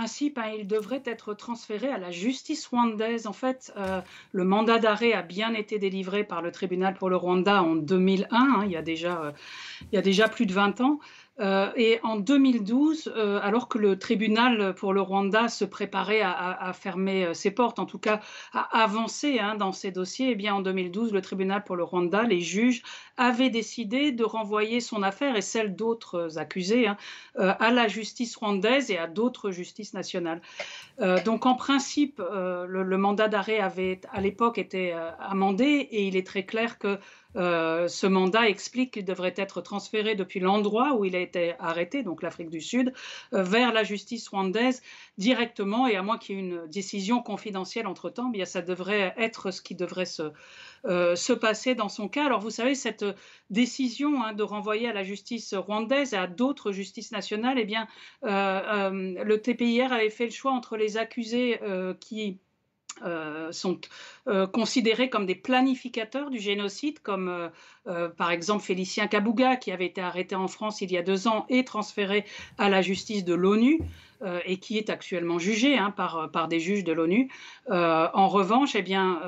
Hein, il devrait être transféré à la justice rwandaise. En fait, euh, le mandat d'arrêt a bien été délivré par le tribunal pour le Rwanda en 2001, hein, il, euh, il y a déjà plus de 20 ans. Euh, et en 2012, euh, alors que le tribunal pour le Rwanda se préparait à, fermer euh, ses portes, en tout cas à avancer hein, dans ses dossiers, eh bien en 2012, le tribunal pour le Rwanda, les juges avaient décidé de renvoyer son affaire et celle d'autres accusés hein, à la justice rwandaise et à d'autres justices nationales. donc en principe, le, mandat d'arrêt avait à l'époque été amendé et il est très clair que euh, ce mandat explique qu'il devrait être transféré depuis l'endroit où il a été arrêté, donc l'Afrique du Sud, euh, vers la justice rwandaise directement, et à moins qu'il y ait une décision confidentielle entre-temps, bien ça devrait être ce qui devrait se, euh, se passer dans son cas. Alors vous savez, cette décision hein, de renvoyer à la justice rwandaise et à d'autres justices nationales, eh bien, le TPIR avait fait le choix entre les accusés qui euh, sont euh, considérés comme des planificateurs du génocide, comme euh, par exemple Félicien Kabouga, qui avait été arrêté en France il y a deux ans et transféré à la justice de l'ONU. Euh, et qui est actuellement jugé hein, euh, par, des juges de l'ONU. Euh, en revanche, eh bien,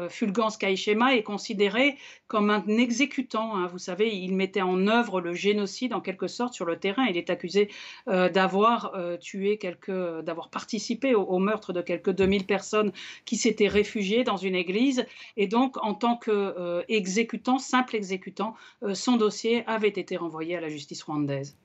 Kaishema est considéré comme un exécutant. Hein. Vous savez, il mettait en œuvre le génocide en quelque sorte sur le terrain. Il est accusé d'avoir tué d'avoir participé au, meurtre de quelques 2000 personnes qui s'étaient réfugiées dans une église. Et donc, en tant qu'exécutant, simple exécutant, son dossier avait été renvoyé à la justice rwandaise.